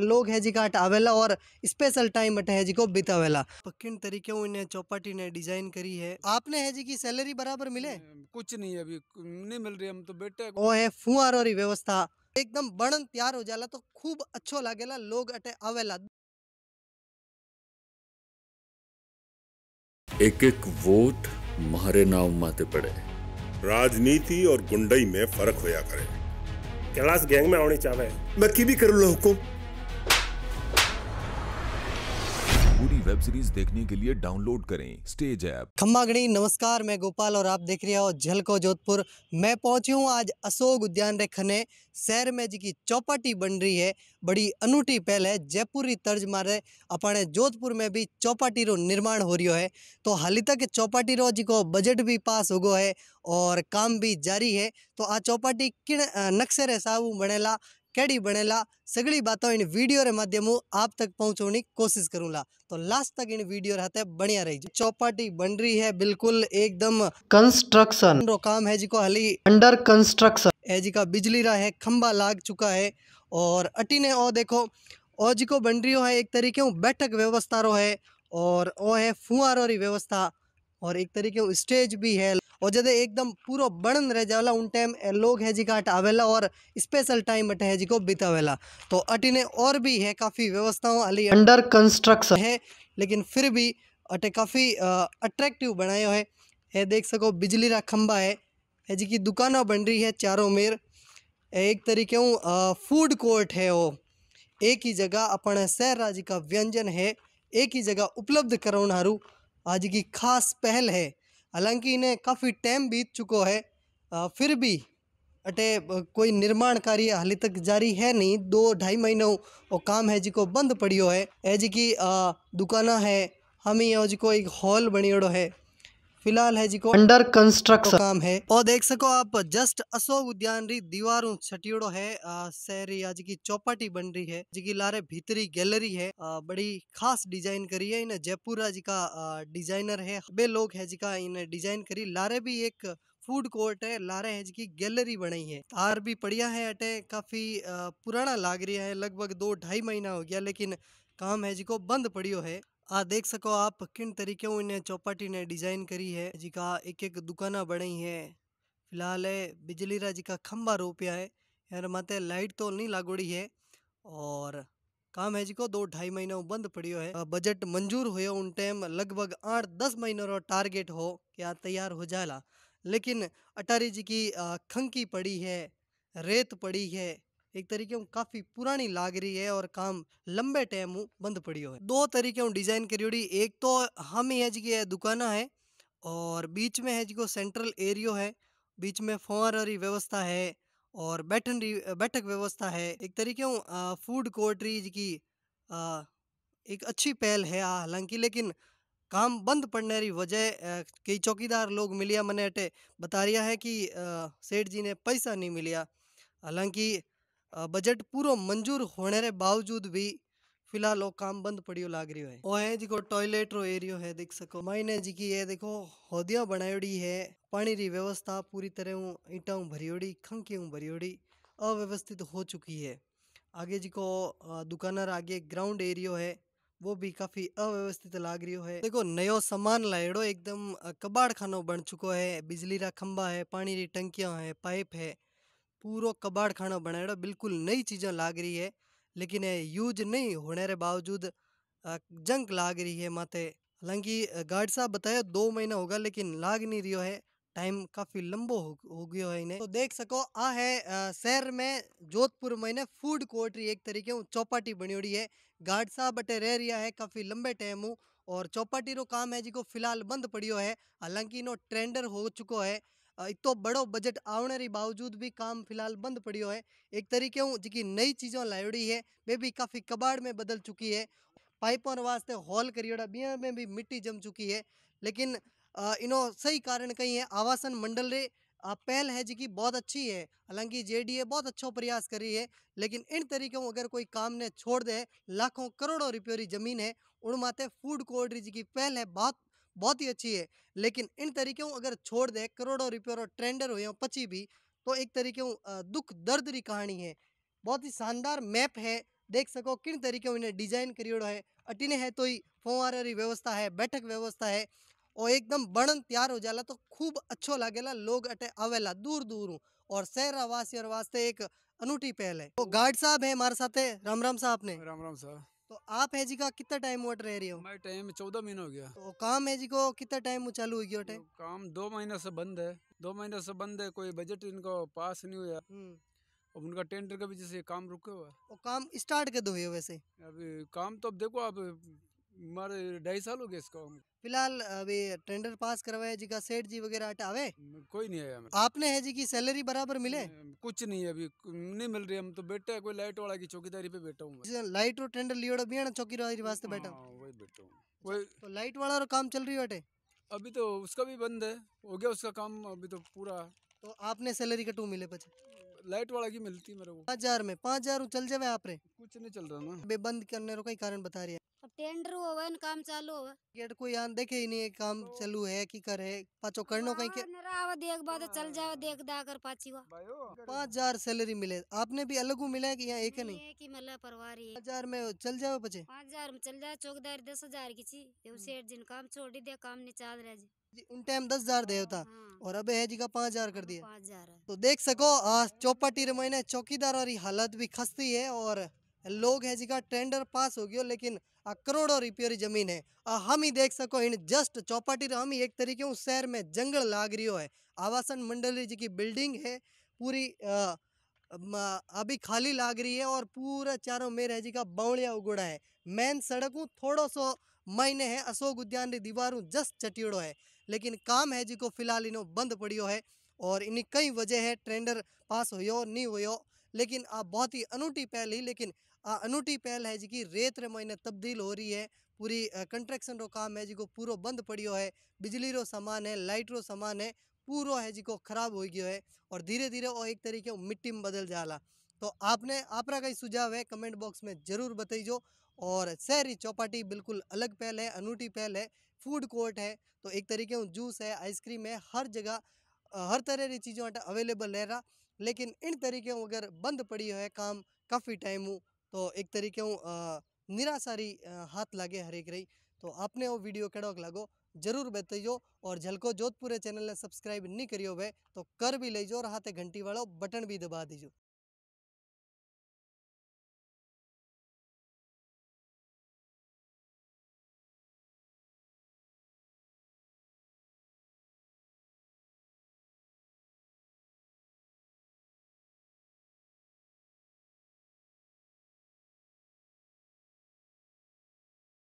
लोग है जी का हटावेला और स्पेशल टाइम अटे है जी को बितावेला पक्की तरीके इन्हें चौपाटी ने डिजाइन करी है आपने है जी की सैलरी बराबर मिले हम्म, कुछ नहीं अभी नहीं मिल रही हम तो बेटे वो है फुआरों और व्यवस्था एकदम बणन तैयार हो जाला तो खूब अच्छो लगेला लोग अटे आवेला एक एक वोट मारे नाम माते पड़े राजनीति और गुंडई में फर्क होया करे कैलाश गैंग में आने चाहे मैं की भी करूँ लो हुकुम वेब सीरीज देखने के लिए डाउनलोड करें स्टेज ऐप खम्मागणी नमस्कार मैं गोपाल और आप देख रहे हो झलको जोधपुर मैं पहुंची हूं आज अशोक उद्यान रे खने शहर में जी की चौपाटी बन रही है बड़ी अनूठी पहल है जयपुरी तर्ज मारे अपने जोधपुर में भी चौपाटी रो निर्माण हो रही है तो हाली तक चौपाटी रो जी को बजट भी पास हो गो है और काम भी जारी है तो आ चौपाटी किन नक्शे रे साहू बनेला કેડી બનેલા सगड़ी बातों इन वीडियो रे माध्यम आप तक તક પહોંચવાની કોશિશ तो लास्ट तक इन वीडियो रहते बढ़िया रही चौपाटी बन रही है बिल्कुल एकदम कंस्ट्रक्शन रो काम है जी को हली अंडर कंस्ट्रक्शन है जी का बिजली रहा है खंबा लाग चुका है और अटीने ओ देखो ओ जी को बन रही है एक तरीके बैठक व्यवस्था रो है और ओ है फुआरो व्यवस्था और एक तरीके स्टेज भी है और जद एकदम पूरा बणन रह जावेला उन टाइम लोग है जी का हट आवेला और स्पेशल टाइम अट है जी को बितावेला तो अटी ने और भी है काफ़ी व्यवस्थाओं अली अंडर कंस्ट्रक्शन है लेकिन फिर भी अटे काफ़ी अट्रैक्टिव बनाया है ये देख सको बिजली का खंबा है है जी की दुकान बन रही है चारों मेर एक तरीके हूँ फूड कोर्ट है वो एक ही जगह अपन शहर राज्य का व्यंजन है एक ही जगह उपलब्ध करवाना हारू आज की खास पहल है हालांकि इन्हें काफ़ी टाइम बीत चुको है फिर भी अटे कोई निर्माण कार्य हाली तक जारी है नहीं दो ढाई महीनों वो काम है जिको बंद पड़ियो है ए जी की दुकाना है ही जी को एक हॉल बनियोड़ो है फिलहाल है जी को अंडर कंस्ट्रक्शन काम है और देख सको आप जस्ट अशोक उद्यान री दीवारों छटियोड़ो है शहर आज की चौपाटी बन रही है जी की लारे भीतरी गैलरी है आ, बड़ी खास डिजाइन करी है इन्हें जयपुर जी का डिजाइनर है बे लोग है जी का इन्हें डिजाइन करी लारे भी एक फूड कोर्ट है लारे है की गैलरी बनाई है तार भी पड़िया है अटे काफी पुराना लाग रहा है लगभग दो ढाई महीना हो गया लेकिन काम है जी को बंद पड़ियो है आ देख सको आप किन तरीके इन्हें चौपाटी ने डिजाइन करी है जी का एक एक दुकाना बनाई है फिलहाल है बिजली रा जी का खम्बा रोपया है यार माते लाइट तो नहीं लागोड़ी है और काम है जी को दो ढाई महीना बंद पड़ियो है बजट मंजूर हुए उन टाइम लगभग आठ दस महीनों रो टारगेट हो कि तैयार हो जाला लेकिन अटारी जी की खंकी पड़ी है रेत पड़ी है एक तरीके हूँ काफ़ी पुरानी लाग रही है और काम लंबे टाइम हूँ बंद पड़ी है दो तरीके हूँ डिज़ाइन करियोड़ी एक तो हम ही है जी दुकाना है और बीच में है जी को सेंट्रल एरियो है बीच में फोर री व्यवस्था है और बैठन री बैठक व्यवस्था है एक तरीके हूँ फूड कोर्ट री जी एक अच्छी पहल है हालांकि लेकिन काम बंद पड़ने की वजह कई चौकीदार लोग मिलिया मैंने अटे बता रिया है कि सेठ जी ने पैसा नहीं मिलिया हालांकि बजट पूरो मंजूर होने के बावजूद भी फिलहाल वो काम बंद पड़ियो लाग रही है वो है जिको टॉयलेट रो एरियो है देख सको मायने जी की ये देखो होदिया बनायोडी है पानी री व्यवस्था पूरी तरह ईटा भरियोड़ी खंकी भरियोड़ी अव्यवस्थित हो चुकी है आगे जिको दुकानर आगे ग्राउंड एरियो है वो भी काफी अव्यवस्थित लाग रही है देखो नयो सामान लाएड़ो एकदम कबाड़ खानो बन चुको है बिजली रा खंबा है पानी री टंकियां है पाइप है पूरा कबाड़ खाना बनाया बिल्कुल नई चीज़ लाग रही है लेकिन यूज नहीं होने के बावजूद जंक लाग रही है माते हालांकि गार्ड साहब बताया दो महीना होगा लेकिन लाग नहीं रही है टाइम काफ़ी लंबो हो, हो है इन्हें तो देख सको आ है शहर में जोधपुर में फूड कोर्ट एक तरीके हूँ चौपाटी बनियोड़ी है गार्ड साहब अटे रह रिया है काफ़ी लंबे टाइम हूँ और चौपाटी रो काम है जी को फिलहाल बंद पड़ियो है हालांकि इनो ट्रेंडर हो चुको है इतो बड़ो बजट आने के बावजूद भी काम फिलहाल बंद पड़ो है एक तरीके हूँ जी नई चीज़ों लायोड़ी है वे भी काफ़ी कबाड़ में बदल चुकी है पाइपों वास्ते हॉल करियोड़ा बिया में भी मिट्टी जम चुकी है लेकिन इनो सही कारण कहीं है आवासन मंडल रे पहल है जी की बहुत अच्छी है हालांकि जेडीए बहुत अच्छा प्रयास कर रही है लेकिन इन तरीकों अगर कोई काम ने छोड़ दे लाखों करोड़ों रुपयों री जमीन है उन माते फूड कोर्ट री जी की पहल है बहुत बहुत ही अच्छी है लेकिन इन तरीक़ों अगर छोड़ दें करोड़ों रुपये और ट्रेंडर हुए हों पची भी तो एक तरीक़े दुख दर्द री कहानी है बहुत ही शानदार मैप है देख सको किन तरीक़े इन्हें डिजाइन करियो है अटीने है तो ही फोवार री व्यवस्था है बैठक व्यवस्था है और एकदम बणन तैयार हो जाला तो खूब अच्छो लागेला लोग अटे आवेला दूर दूर हूँ और शहर वासी और वास्ते एक अनूठी पहल है तो, तो गार्ड साहब है हमारे साथ राम राम साहब ने राम राम साहब तो आप है जी का कितना टाइम वोट रह रहे हो मैं टाइम चौदह महीना हो गया तो काम है जी को कितना टाइम चालू हो गया तो काम दो महीना से बंद है दो महीना से बंद है कोई बजट इनको पास नहीं हुआ हम्म। अब उनका टेंडर का भी जैसे काम रुके हुआ है तो काम स्टार्ट कर दो वैसे अभी काम तो अब देखो आप મારે ઢાઈ સાલ हो गया इसको फिलहाल अभी टेंडर पास करवाया जी का सेठ जी वगैरह हटा आवे कोई नहीं आया आपने है जी की सैलरी बराबर मिले कुछ नहीं अभी नहीं मिल रही हम तो बैठे हैं, कोई लाइट वाला की चौकीदारी पे बैठा हूँ हाँ, लाइट और टेंडर लियो भी चौकीदारी वास्ते बैठा हाँ, वही बैठा हूँ अच्छा, वही तो लाइट वाला और काम चल रही है अभी तो उसका भी बंद है हो गया उसका काम अभी तो पूरा तो आपने सैलरी कटू मिले पचे लाइट वाला की मिलती मेरे को पाँच हजार में पाँच हजार चल जावे आप रे कुछ नहीं चल रहा ना बे बंद करने का कई कारण बता रही है अब टेंडर हो वन काम चालू होवे गेट को यहाँ देखे ही नहीं है काम तो चालू है की करे पाचो करनो कहीं के हाँ, नराव देख बाद चल जाओ हाँ। देख दा कर पाची वा पाँच हजार सैलरी मिले आपने भी अलग मिला है कि यहाँ एक है नहीं एक मतलब ही मिला परिवार ही हजार में चल जाओ बचे पाँच हजार में चल जाओ चौकदार दस हजार की ची हम्म। सेठ जिन काम छोड़ी दे काम नहीं चाल रहा जी उन टाइम दस हजार दे होता हाँ। और अब है जी का पाँच हजार कर दिया तो देख सको चौपाटी रमाइना चौकीदार और हालत भी खस्ती है और लोग है जी का टेंडर पास हो गयो लेकिन की जमीन है आ हम ही देख सको इन जस्ट चौपाटी हम ही एक तरीके उस शहर में जंगल लाग रही है आवासन मंडली जी की बिल्डिंग है पूरी आ, अभी खाली लाग रही है और पूरा चारों मेर जी का बावड़िया उगड़ा है मेन सड़क हूँ सो मायने है अशोक उद्यान की दीवार जस्ट चटियोड़ो है लेकिन काम है जी को फिलहाल इन्हों बंद पड़ियो है और इन कई वजह है ट्रेंडर पास हुयो नहीं हुयो लेकिन आप बहुत ही अनूठी पहली लेकिन अनूठी पहल है जी की रेत रे महीने तब्दील हो रही है पूरी कंस्ट्रक्शन रो काम है जी को बंद पड़ियो है बिजली रो सामान है लाइट रो सामान है पूरा है जी को खराब हो गया है और धीरे धीरे वो एक तरीके मिट्टी में बदल जाला तो आपने आपरा कई सुझाव है कमेंट बॉक्स में ज़रूर बताइजो और शहरी चौपाटी बिल्कुल अलग पहल है अनूठी पहल है फूड कोर्ट है तो एक तरीके जूस है आइसक्रीम है हर जगह हर तरह की चीज़ों अवेलेबल रह रहा लेकिन इन तरीके अगर बंद पड़ी है काम काफ़ी टाइम तो एक तरीके हूँ निराशारी हाथ लगे हरेक रही तो आपने वो वीडियो कड़ोक लगो जरूर बताइयो और झलको जोधपुर चैनल ने सब्सक्राइब नहीं करियो वे तो कर भी लैजो और हाथ घंटी वालों बटन भी दबा दीजो